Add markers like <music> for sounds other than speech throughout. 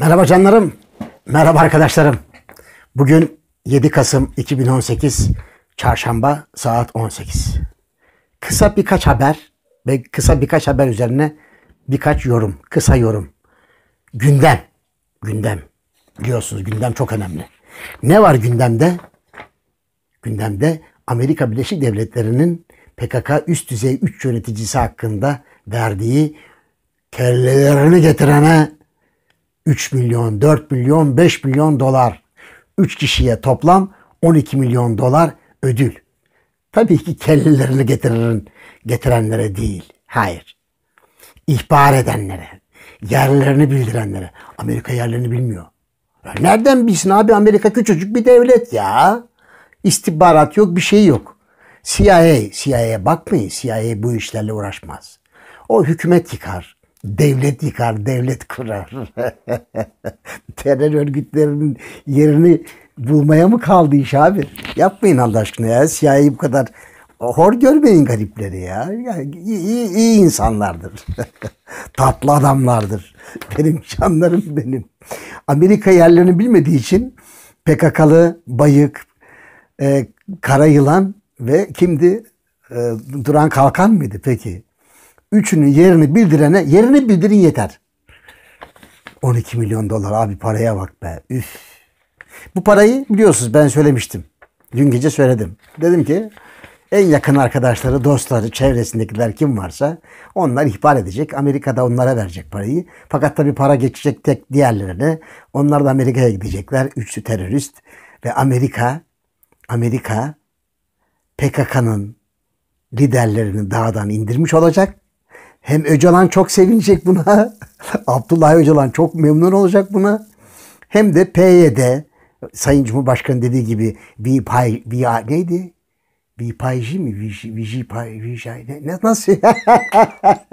Merhaba canlarım. Merhaba arkadaşlarım. Bugün 7 Kasım 2018 Çarşamba saat 18. Kısa birkaç haber ve kısa birkaç haber üzerine birkaç yorum, kısa yorum. Gündem, gündem. Biliyorsunuz gündem çok önemli. Ne var gündemde? Gündemde Amerika Birleşik Devletleri'nin PKK üst düzey 3 yöneticisi hakkında verdiği kellelerini getirene 3 milyon, 4 milyon, 5 milyon dolar. 3 kişiye toplam 12 milyon dolar ödül. Tabii ki kellelerini getirin, getirenlere değil. Hayır. İhbar edenlere, yerlerini bildirenlere. Amerika yerlerini bilmiyor. Ya nereden bilsin abi Amerika küçücük bir devlet ya. İstihbarat yok, bir şey yok. CIA, CIA'ya bakmayın. CIA bu işlerle uğraşmaz. O hükümet yıkar devlet yıkar, devlet kurar. <laughs> Terör örgütlerinin yerini bulmaya mı kaldı iş abi? Yapmayın Allah aşkına ya. Siyahi bu kadar hor görmeyin garipleri ya. Yani iyi, iyi insanlardır. <laughs> Tatlı adamlardır. Benim canlarım benim. Amerika yerlerini bilmediği için PKK'lı, bayık, e, kara yılan ve kimdi? E, Duran Kalkan mıydı peki? üçünün yerini bildirene yerini bildirin yeter. 12 milyon dolar abi paraya bak be. Üf. Bu parayı biliyorsunuz ben söylemiştim. Dün gece söyledim. Dedim ki en yakın arkadaşları, dostları, çevresindekiler kim varsa onlar ihbar edecek. Amerika'da onlara verecek parayı. Fakat tabii para geçecek tek diğerlerine. Onlar da Amerika'ya gidecekler. Üçlü terörist ve Amerika Amerika PKK'nın liderlerini dağdan indirmiş olacak hem Öcalan çok sevinecek buna. <laughs> Abdullah Öcalan çok memnun olacak buna. Hem de PYD Sayın Cumhurbaşkanı dediği gibi bir pay bir neydi? Bir payji mi? Viji pay vijay ne nasıl?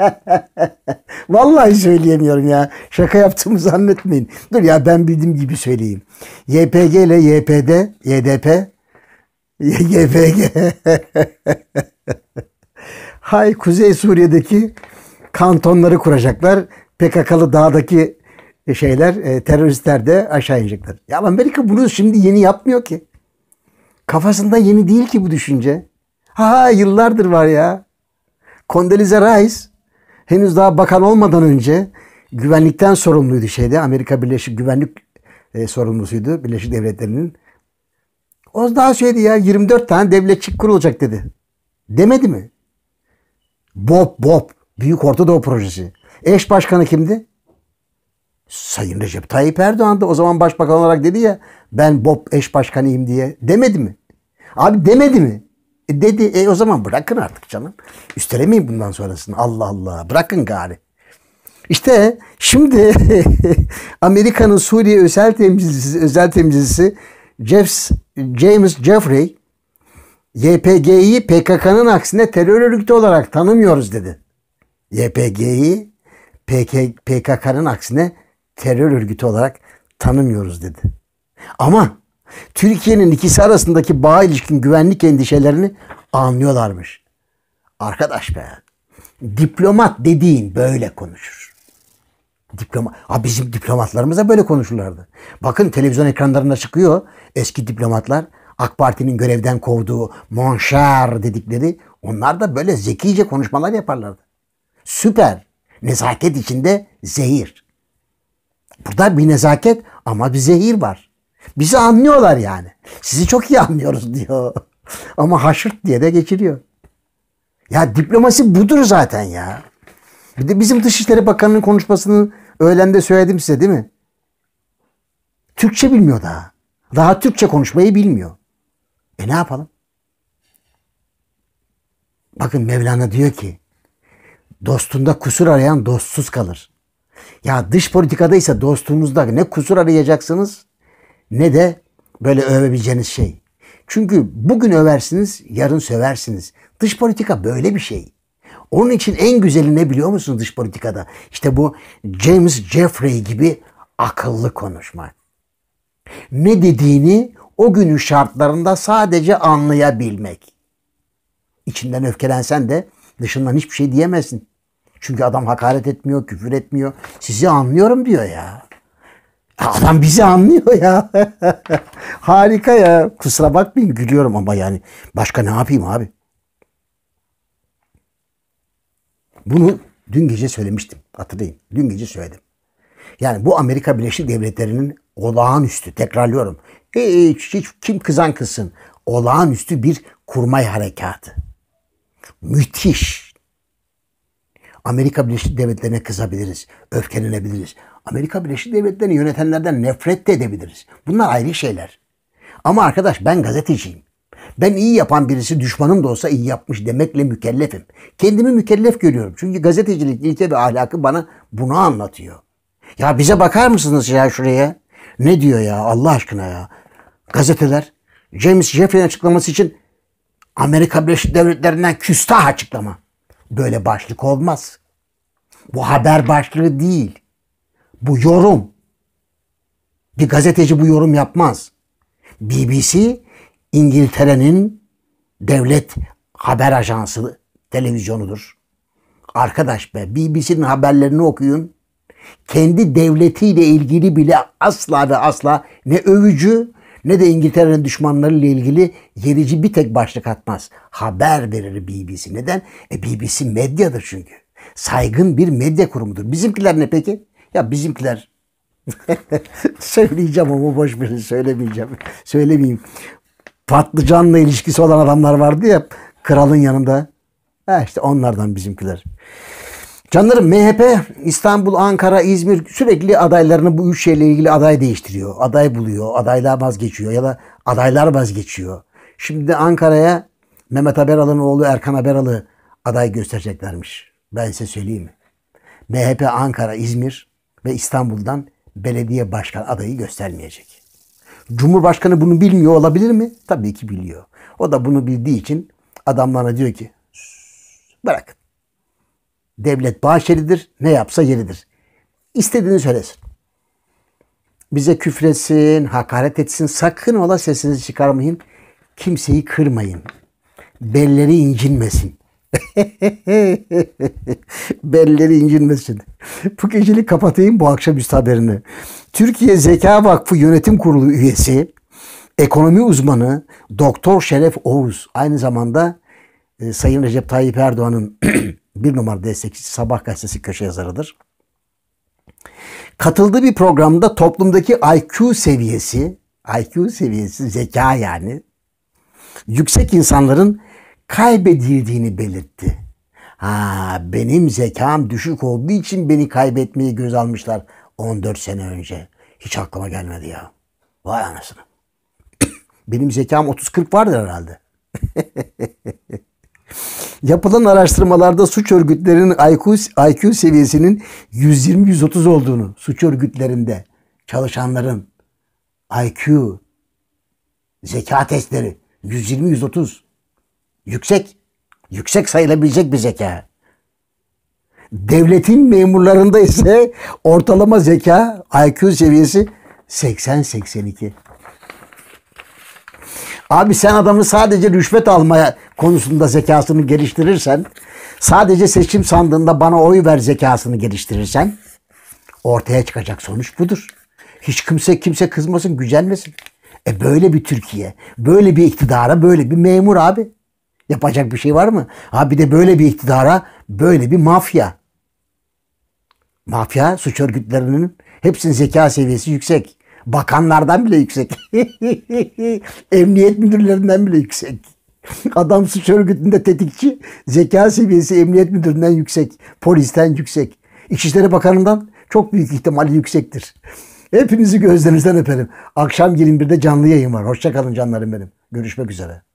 <laughs> Vallahi söyleyemiyorum ya. Şaka yaptığımı zannetmeyin. Dur ya ben bildiğim gibi söyleyeyim. YPG ile YPD, YDP, YPG. <laughs> Hay Kuzey Suriye'deki kantonları kuracaklar. PKK'lı dağdaki e, şeyler, e, teröristler de aşağı inecekler. Ya Amerika bunu şimdi yeni yapmıyor ki. Kafasında yeni değil ki bu düşünce. Ha yıllardır var ya. Condoleezza Rice henüz daha bakan olmadan önce güvenlikten sorumluydu şeyde. Amerika Birleşik Güvenlik e, sorumlusuydu Birleşik Devletleri'nin. O daha şeydi ya 24 tane devletçik kurulacak dedi. Demedi mi? Bob Bob Büyük Orta Doğu Projesi. Eş başkanı kimdi? Sayın Recep Tayyip Erdoğan da o zaman başbakan olarak dedi ya ben Bob eş başkanıyım diye demedi mi? Abi demedi mi? E dedi e o zaman bırakın artık canım. Üstelemeyin bundan sonrasını. Allah Allah bırakın gari. İşte şimdi <laughs> Amerika'nın Suriye özel temsilcisi, özel temsilcisi Jeffs, James Jeffrey YPG'yi PKK'nın aksine terör örgütü olarak tanımıyoruz dedi. YPG'yi PKK'nın aksine terör örgütü olarak tanımıyoruz dedi. Ama Türkiye'nin ikisi arasındaki bağ ilişkin güvenlik endişelerini anlıyorlarmış. Arkadaş be. Diplomat dediğin böyle konuşur. Diploma, ha bizim diplomatlarımız da böyle konuşurlardı. Bakın televizyon ekranlarına çıkıyor eski diplomatlar. AK Parti'nin görevden kovduğu monşer dedikleri onlar da böyle zekice konuşmalar yaparlardı süper. Nezaket içinde zehir. Burada bir nezaket ama bir zehir var. Bizi anlıyorlar yani. Sizi çok iyi anlıyoruz <laughs> diyor. ama haşırt diye de geçiriyor. Ya diplomasi budur zaten ya. Bir de bizim Dışişleri Bakanı'nın konuşmasını öğlende söyledim size değil mi? Türkçe bilmiyor daha. Daha Türkçe konuşmayı bilmiyor. E ne yapalım? Bakın Mevlana diyor ki Dostunda kusur arayan dostsuz kalır. Ya dış politikada ise dostunuzda ne kusur arayacaksınız ne de böyle övebileceğiniz şey. Çünkü bugün översiniz, yarın söversiniz. Dış politika böyle bir şey. Onun için en güzeli ne biliyor musunuz dış politikada? İşte bu James Jeffrey gibi akıllı konuşma. Ne dediğini o günün şartlarında sadece anlayabilmek. İçinden öfkelensen de dışından hiçbir şey diyemezsin. Çünkü adam hakaret etmiyor, küfür etmiyor. Sizi anlıyorum diyor ya. Adam bizi anlıyor ya. <laughs> Harika ya. Kusura bakmayın gülüyorum ama yani başka ne yapayım abi? Bunu dün gece söylemiştim. Hatırlayın. Dün gece söyledim. Yani bu Amerika Birleşik Devletleri'nin olağanüstü tekrarlıyorum. Hiç, hiç kim kızan kızsın. Olağanüstü bir kurmay harekatı. Müthiş. Amerika Birleşik Devletleri'ne kızabiliriz, öfkelenebiliriz. Amerika Birleşik Devletleri'ni yönetenlerden nefret de edebiliriz. Bunlar ayrı şeyler. Ama arkadaş ben gazeteciyim. Ben iyi yapan birisi düşmanım da olsa iyi yapmış demekle mükellefim. Kendimi mükellef görüyorum. Çünkü gazetecilik ilke ve ahlakı bana bunu anlatıyor. Ya bize bakar mısınız ya şuraya? Ne diyor ya Allah aşkına ya? Gazeteler James Jeffrey'in açıklaması için Amerika Birleşik Devletleri'nden küstah açıklama. Böyle başlık olmaz. Bu haber başlığı değil. Bu yorum. Bir gazeteci bu yorum yapmaz. BBC İngiltere'nin devlet haber ajansı televizyonudur. Arkadaş be BBC'nin haberlerini okuyun. Kendi devletiyle ilgili bile asla ve asla ne övücü ne de İngiltere'nin düşmanları ile ilgili yerici bir tek başlık atmaz. Haber verir BBC. Neden? E BBC medyadır çünkü. Saygın bir medya kurumudur. Bizimkiler ne peki? Ya bizimkiler <laughs> söyleyeceğim ama boş bir söylemeyeceğim. Söylemeyeyim. Patlıcanla ilişkisi olan adamlar vardı ya kralın yanında. Ha işte onlardan bizimkiler. Canlarım MHP İstanbul, Ankara, İzmir sürekli adaylarını bu üç şeyle ilgili aday değiştiriyor. Aday buluyor, adaylar vazgeçiyor ya da adaylar vazgeçiyor. Şimdi Ankara'ya Mehmet Haberal'ın oğlu Erkan Haberal'ı aday göstereceklermiş. Ben size söyleyeyim mi? MHP Ankara, İzmir ve İstanbul'dan belediye başkan adayı göstermeyecek. Cumhurbaşkanı bunu bilmiyor olabilir mi? Tabii ki biliyor. O da bunu bildiği için adamlarına diyor ki bırakın. Devlet Bahçeli'dir. Ne yapsa yeridir. İstediğini söylesin. Bize küfresin, hakaret etsin. Sakın ola sesinizi çıkarmayın. Kimseyi kırmayın. Belleri incinmesin. <laughs> Belleri incinmesin. Bu gecelik kapatayım bu akşam üst haberini. Türkiye Zeka Vakfı Yönetim Kurulu üyesi, ekonomi uzmanı Doktor Şeref Oğuz aynı zamanda e, Sayın Recep Tayyip Erdoğan'ın <clears throat> bir numara 8 Sabah gazetesi köşe yazarıdır. Katıldığı bir programda toplumdaki IQ seviyesi, IQ seviyesi zeka yani yüksek insanların kaybedildiğini belirtti. Ha benim zekam düşük olduğu için beni kaybetmeyi göz almışlar 14 sene önce. Hiç aklıma gelmedi ya. Vay anasını. <coughs> benim zekam 30-40 vardır herhalde. <laughs> yapılan araştırmalarda suç örgütlerinin IQ, IQ seviyesinin 120-130 olduğunu suç örgütlerinde çalışanların IQ zeka testleri 120-130 yüksek yüksek sayılabilecek bir zeka. Devletin memurlarında ise ortalama zeka IQ seviyesi 80-82. Abi sen adamı sadece rüşvet almaya konusunda zekasını geliştirirsen, sadece seçim sandığında bana oy ver zekasını geliştirirsen ortaya çıkacak sonuç budur. Hiç kimse kimse kızmasın, gücenmesin. E böyle bir Türkiye, böyle bir iktidara, böyle bir memur abi. Yapacak bir şey var mı? Ha bir de böyle bir iktidara, böyle bir mafya. Mafya suç örgütlerinin hepsinin zeka seviyesi yüksek. Bakanlardan bile yüksek. <laughs> Emniyet müdürlerinden bile yüksek. Adam suç örgütünde tetikçi. Zeka seviyesi emniyet müdüründen yüksek. Polisten yüksek. İçişleri Bakanı'ndan çok büyük ihtimalle yüksektir. Hepinizi gözlerinizden öperim. Akşam 21'de canlı yayın var. Hoşçakalın canlarım benim. Görüşmek üzere.